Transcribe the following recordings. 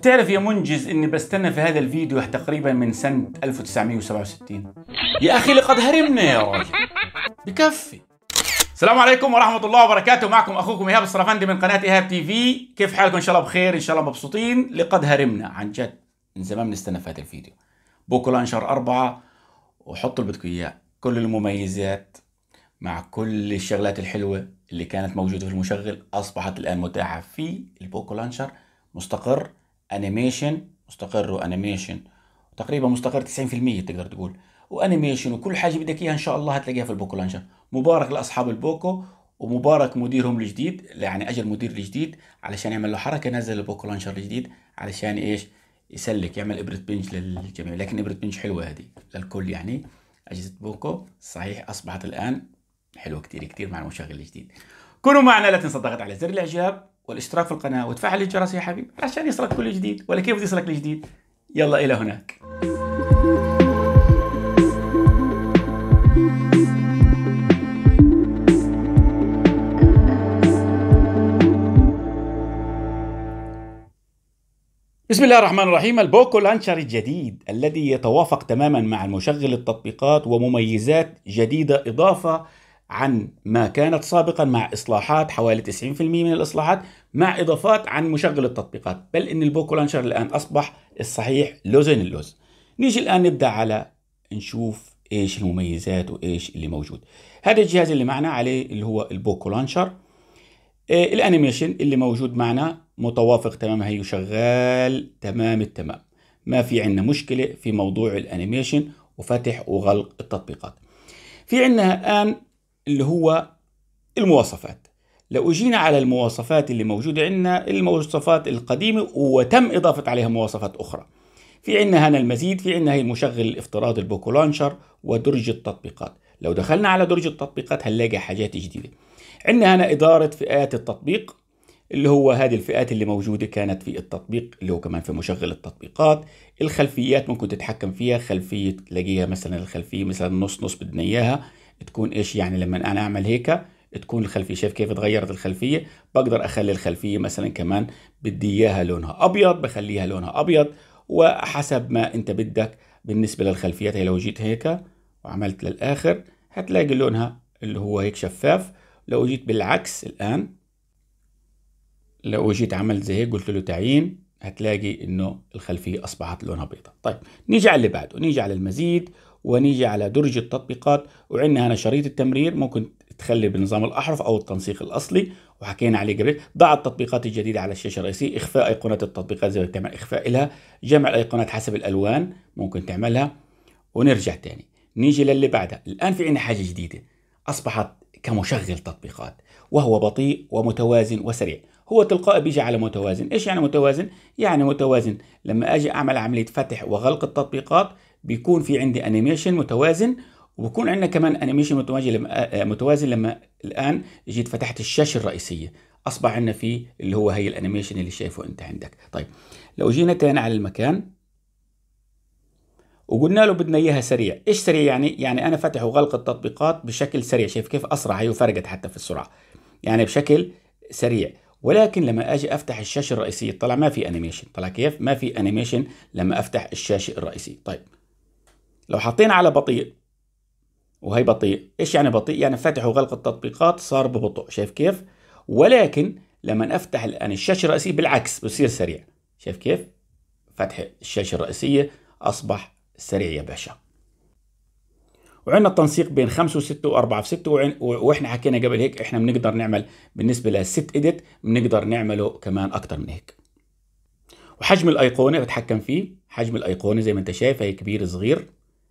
بتعرف يا منجز اني بستنى في هذا الفيديو تقريبا من سنة 1967 يا اخي لقد هرمنا يا راجل بكفي السلام عليكم ورحمة الله وبركاته معكم أخوكم إيهاب الصرفندي من قناة إيهاب تي في كيف حالكم إن شاء الله بخير إن شاء الله مبسوطين لقد هرمنا عن جد من زمان بنستنى في هذا الفيديو بكرة إن شهر أربعة وحطوا اللي بدكم إياه كل المميزات مع كل الشغلات الحلوة اللي كانت موجودة في المشغل أصبحت الآن متاحة في البوكو لانشر مستقر انيميشن مستقر وانيميشن تقريبا مستقر 90% تقدر تقول وانيميشن وكل حاجه بدك اياها ان شاء الله هتلاقيها في البوكو لانشر مبارك لاصحاب البوكو ومبارك مديرهم الجديد يعني اجى المدير الجديد علشان يعمل له حركه نزل البوكو لانشر الجديد علشان ايش يسلك يعمل ابره بنج للجميع لكن ابره بنج حلوه هذه للكل يعني اجهزه بوكو صحيح اصبحت الان حلوه كتير كتير مع المشغل الجديد كونوا معنا لا تنسوا الضغط على زر الاعجاب والاشتراك في القناه وتفعل الجرس يا حبيبي عشان يصلك كل جديد ولا كيف يصلك الجديد يلا الى هناك بسم الله الرحمن الرحيم البوكو لانشر الجديد الذي يتوافق تماما مع مشغل التطبيقات ومميزات جديدة إضافة عن ما كانت سابقا مع إصلاحات حوالي 90% من الإصلاحات مع إضافات عن مشغل التطبيقات بل إن البوكو لانشر الآن أصبح الصحيح لوزين اللوز نيجي الآن نبدأ على نشوف إيش المميزات وإيش اللي موجود هذا الجهاز اللي معنا عليه اللي هو البوكو لانشر إيه الانيميشن اللي موجود معنا متوافق تماما هي شغال تمام التمام ما في عندنا مشكله في موضوع الانيميشن وفتح وغلق التطبيقات في عندنا الان اللي هو المواصفات لو اجينا على المواصفات اللي موجودة عندنا المواصفات القديمة وتم إضافة عليها مواصفات أخرى في عندنا هنا المزيد في عندنا هي المشغل الافتراضي البوكولانشر ودرج التطبيقات لو دخلنا على درج التطبيقات هنلاقي حاجات جديدة عندنا هنا إدارة فئات التطبيق اللي هو هذه الفئات اللي موجودة كانت في التطبيق اللي هو كمان في مشغل التطبيقات الخلفيات ممكن تتحكم فيها خلفية تلاقيها مثلا الخلفية مثلا نص نص بدنا إياها تكون ايش يعني لما انا اعمل هيك تكون الخلفيه شايف كيف تغيرت الخلفيه بقدر اخلي الخلفيه مثلا كمان بدي اياها لونها ابيض بخليها لونها ابيض وحسب ما انت بدك بالنسبه للخلفيات هي لو جيت هيك وعملت للاخر هتلاقي لونها اللي هو هيك شفاف لو جيت بالعكس الان لو جيت عملت زي هيك قلت له تعيين هتلاقي انه الخلفيه اصبحت لونها بيضاء طيب نيجي على اللي بعده نيجي على المزيد ونيجي على درج التطبيقات وعندنا هنا شريط التمرير ممكن تخلي بنظام الاحرف او التنسيق الاصلي وحكينا عليه قبل ضع التطبيقات الجديده على الشاشه الرئيسيه اخفاء ايقونات التطبيقات زي ما تعمل اخفاء لها جمع الايقونات حسب الالوان ممكن تعملها ونرجع تاني نيجي للي بعدها الان في عندنا حاجه جديده اصبحت كمشغل تطبيقات وهو بطيء ومتوازن وسريع هو تلقائي بيجي على متوازن ايش يعني متوازن يعني متوازن لما اجي اعمل عمليه فتح وغلق التطبيقات بيكون في عندي انيميشن متوازن وبكون عندنا كمان انيميشن متوازن لما آه، آه، متوازن لما الان جيت فتحت الشاشه الرئيسيه اصبح عندنا في اللي هو هي الانيميشن اللي شايفه انت عندك طيب لو جينا تاني على المكان وقلنا له بدنا اياها سريع ايش سريع يعني يعني انا فتح وغلق التطبيقات بشكل سريع شايف كيف اسرع هي أيوة، وفرقت حتى في السرعه يعني بشكل سريع ولكن لما اجي افتح الشاشه الرئيسيه طلع ما في انيميشن طلع كيف ما في انيميشن لما افتح الشاشه الرئيسيه طيب لو حطينا على بطيء وهي بطيء ايش يعني بطيء يعني فتح وغلق التطبيقات صار ببطء شايف كيف ولكن لما افتح الان يعني الشاشه الرئيسيه بالعكس بصير سريع شايف كيف فتح الشاشه الرئيسيه اصبح سريع يا باشا وعندنا التنسيق بين 5 و6 و4 في 6 واحنا حكينا قبل هيك احنا بنقدر نعمل بالنسبه للست اديت بنقدر نعمله كمان اكثر من هيك وحجم الايقونه بتحكم فيه حجم الايقونه زي ما انت شايف هي كبير صغير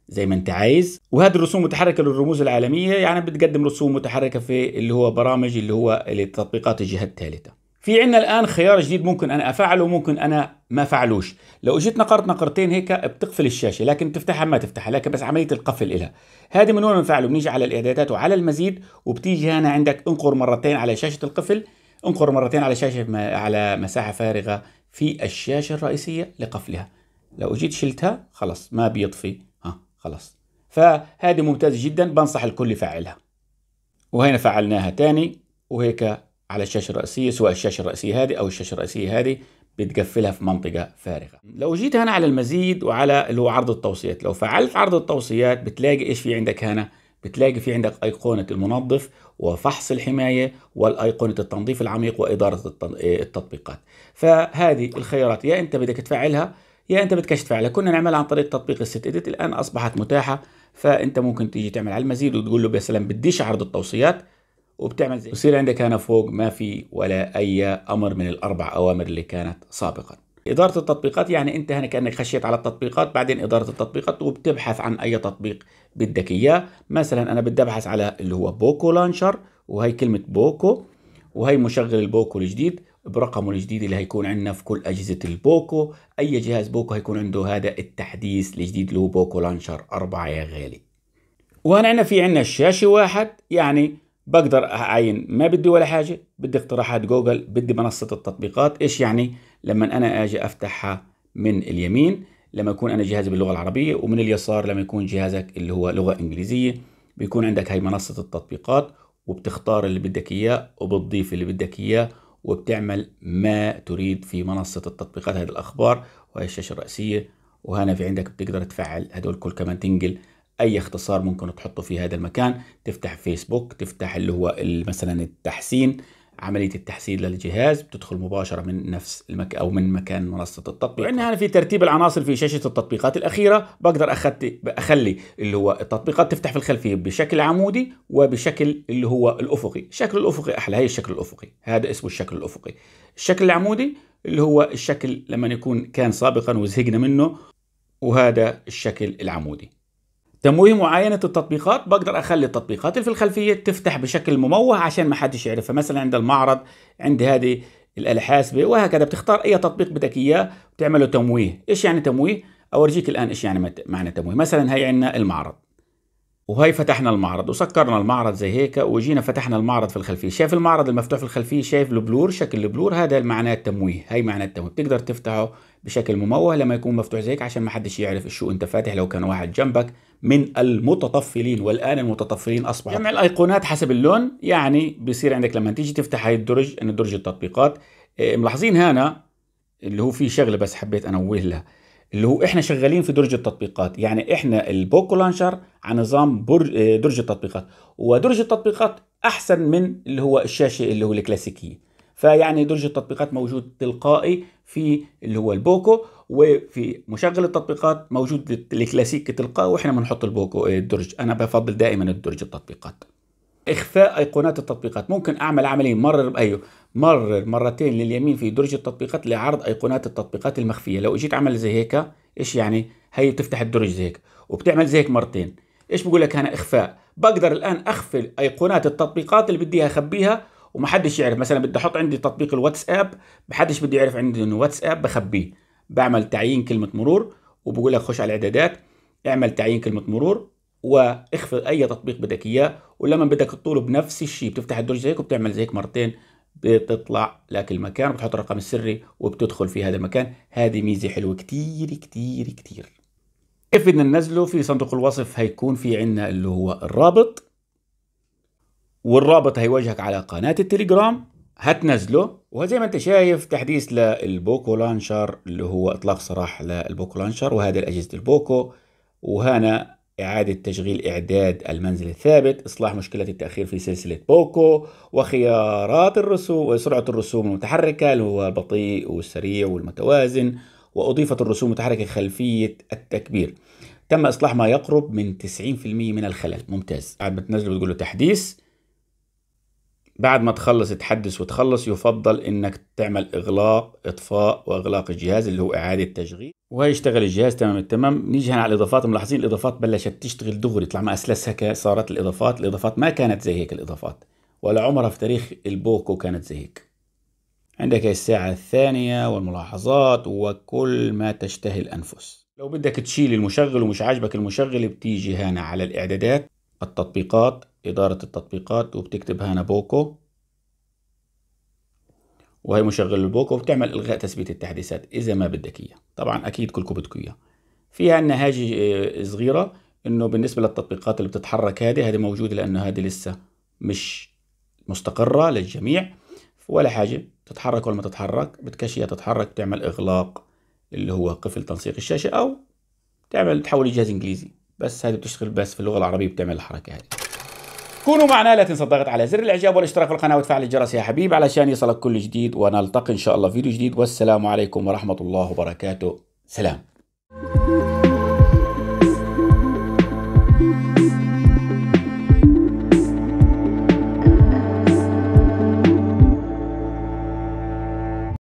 زي ما انت عايز وهذه الرسوم المتحركه للرموز العالميه يعني بتقدم رسوم متحركه في اللي هو برامج اللي هو التطبيقات الجهه الثالثه في عندنا الان خيار جديد ممكن انا افعله ممكن انا ما فعلوش لو اجيت نقرت نقرتين هيك بتقفل الشاشه لكن بتفتحها ما تفتحها لكن بس عمليه القفل لها هذه من وين بنفعله بنيجي على الاعدادات وعلى المزيد وبتيجي هنا عندك انقر مرتين على شاشه القفل انقر مرتين على شاشه ما على مساحه فارغه في الشاشه الرئيسيه لقفلها لو اجيت شلتها خلاص ما بيطفي خلاص فهذه ممتازة جدا بنصح الكل يفعلها وهنا فعلناها تاني وهيك على الشاشة الرئيسية سواء الشاشة الرئيسية هذه أو الشاشة الرئيسية هذه بتقفلها في منطقة فارغة لو جيت هنا على المزيد وعلى اللي هو عرض التوصيات لو فعلت عرض التوصيات بتلاقي إيش في عندك هنا بتلاقي في عندك أيقونة المنظف وفحص الحماية والأيقونة التنظيف العميق وإدارة آه، التطبيقات فهذه الخيارات يا أنت بدك تفعلها يا انت بتكشف عليها كنا نعملها عن طريق تطبيق الست اديت الان اصبحت متاحه فانت ممكن تيجي تعمل على المزيد وتقول له يا سلام بديش عرض التوصيات وبتعمل زي يصير عندك هنا فوق ما في ولا اي امر من الاربع اوامر اللي كانت سابقا إدارة التطبيقات يعني أنت هنا كأنك خشيت على التطبيقات بعدين إدارة التطبيقات وبتبحث عن أي تطبيق بدك إياه مثلا أنا بدي أبحث على اللي هو بوكو لانشر وهي كلمة بوكو وهي مشغل البوكو الجديد برقمه الجديد اللي هيكون عندنا في كل اجهزه البوكو اي جهاز بوكو هيكون عنده هذا التحديث الجديد اللي هو بوكو لانشر 4 يا غالي وهنا عندنا في عندنا الشاشه واحد يعني بقدر اعين ما بدي ولا حاجه بدي اقتراحات جوجل بدي منصه التطبيقات ايش يعني لما انا اجي افتحها من اليمين لما يكون انا جهازي باللغه العربيه ومن اليسار لما يكون جهازك اللي هو لغه انجليزيه بيكون عندك هاي منصه التطبيقات وبتختار اللي بدك اياه وبتضيف اللي بدك اياه وبتعمل ما تريد في منصة التطبيقات هذه الأخبار وهي الشاشة الرئيسية وهنا في عندك بتقدر تفعل هدول كل كمان تنقل أي اختصار ممكن تحطه في هذا المكان تفتح فيسبوك تفتح اللي هو مثلا التحسين عمليه التحسين للجهاز بتدخل مباشره من نفس المك او من مكان منصه التطبيق وعندنا هنا في ترتيب العناصر في شاشه التطبيقات الاخيره بقدر أخذت... اخلي اللي هو التطبيقات تفتح في الخلفيه بشكل عمودي وبشكل اللي هو الافقي الشكل الافقي احلى هي الشكل الافقي هذا اسمه الشكل الافقي الشكل العمودي اللي هو الشكل لما يكون كان سابقا وزهقنا منه وهذا الشكل العمودي تمويه معاينة التطبيقات بقدر أخلي التطبيقات اللي في الخلفية تفتح بشكل مموه عشان ما حدش يعرفها مثلا عند المعرض عند هذه الآلة حاسبة وهكذا بتختار أي تطبيق بدك إياه وتعمله تمويه إيش يعني تمويه؟ أورجيك الآن إيش يعني معنى تمويه مثلا هي عندنا المعرض وهي فتحنا المعرض وسكرنا المعرض زي هيك وجينا فتحنا المعرض في الخلفيه شايف المعرض المفتوح في الخلفيه شايف البلور شكل البلور هذا معناه التمويه هي معناه التمويه بتقدر تفتحه بشكل مموه لما يكون مفتوح زي هيك عشان ما حدش يعرف شو انت فاتح لو كان واحد جنبك من المتطفلين والان المتطفلين اصبح جمع الايقونات حسب اللون يعني بيصير عندك لما تيجي تفتح هاي الدرج انه درج التطبيقات إيه، ملاحظين هنا اللي هو في شغله بس حبيت انوه لها اللي هو احنا شغالين في درج التطبيقات يعني احنا البوكو لانشر على نظام إيه، درج التطبيقات ودرج التطبيقات احسن من اللي هو الشاشه اللي هو الكلاسيكيه فيعني درج التطبيقات موجود تلقائي في اللي هو البوكو وفي مشغل التطبيقات موجود الكلاسيك تلقاه واحنا بنحط البوكو آه، الدرج انا بفضل دائما الدرج التطبيقات اخفاء ايقونات التطبيقات ممكن اعمل عمليه مرر بايو مرر مرتين لليمين في درج التطبيقات لعرض ايقونات التطبيقات المخفيه لو اجيت عمل زي هيك ايش يعني هي بتفتح الدرج زي هيك وبتعمل زي هيك مرتين ايش بقول لك انا اخفاء بقدر الان اخفي ايقونات التطبيقات اللي بدي اخبيها ومحدش يعرف مثلا بدي احط عندي تطبيق الواتساب محدش بدي يعرف عندي انه واتساب بخبيه بعمل تعيين كلمه مرور وبقول لك خش على الاعدادات اعمل تعيين كلمه مرور واخفض اي تطبيق بدك اياه ولما بدك تطوله بنفس الشيء بتفتح الدرج زيك وبتعمل زيك مرتين بتطلع لك المكان وبتحط الرقم السري وبتدخل في هذا المكان هذه ميزه حلوه كتير كتير كتير اف بدنا ننزله في صندوق الوصف هيكون في عندنا اللي هو الرابط والرابط هيواجهك على قناه التليجرام هتنزله وزي ما انت شايف تحديث للبوكو لانشر اللي هو اطلاق سراح للبوكو لانشر وهذا الاجهزة البوكو وهنا إعادة تشغيل إعداد المنزل الثابت إصلاح مشكلة التأخير في سلسلة بوكو وخيارات الرسوم وسرعة الرسوم المتحركة اللي هو البطيء والسريع والمتوازن وأضيفت الرسوم المتحركة خلفية التكبير تم إصلاح ما يقرب من 90% من الخلل ممتاز بعد ما تنزله بتقول له تحديث بعد ما تخلص تحدث وتخلص يفضل انك تعمل اغلاق اطفاء واغلاق الجهاز اللي هو اعاده تشغيل وهيشتغل الجهاز تمام التمام نيجي هنا على الاضافات ملاحظين الاضافات بلشت تشتغل دغري طلع ما اسلسها صارت الاضافات الاضافات ما كانت زي هيك الاضافات ولا عمرها في تاريخ البوكو كانت زي هيك عندك الساعة الثانية والملاحظات وكل ما تشتهي الأنفس لو بدك تشيل المشغل ومش عاجبك المشغل بتيجي هنا على الإعدادات التطبيقات إدارة التطبيقات وبتكتب هنا بوكو وهي مشغل البوكو وبتعمل إلغاء تثبيت التحديثات إذا ما بدك إياه طبعا أكيد كلكم بدكم إياه فيها هاجي آه، صغيرة إنه بالنسبة للتطبيقات اللي بتتحرك هذه هذه موجودة لأنه هذه لسه مش مستقرة للجميع ولا حاجة تتحرك ولا ما تتحرك بدكش إياها تتحرك تعمل إغلاق اللي هو قفل تنسيق الشاشة أو تعمل تحول لجهاز إنجليزي بس هذه بتشتغل بس في اللغة العربية بتعمل الحركة هذه كونوا معنا لا تنسى الضغط على زر الاعجاب والاشتراك في القناه وتفعل الجرس يا حبيب علشان يصلك كل جديد ونلتقي ان شاء الله فيديو جديد والسلام عليكم ورحمه الله وبركاته سلام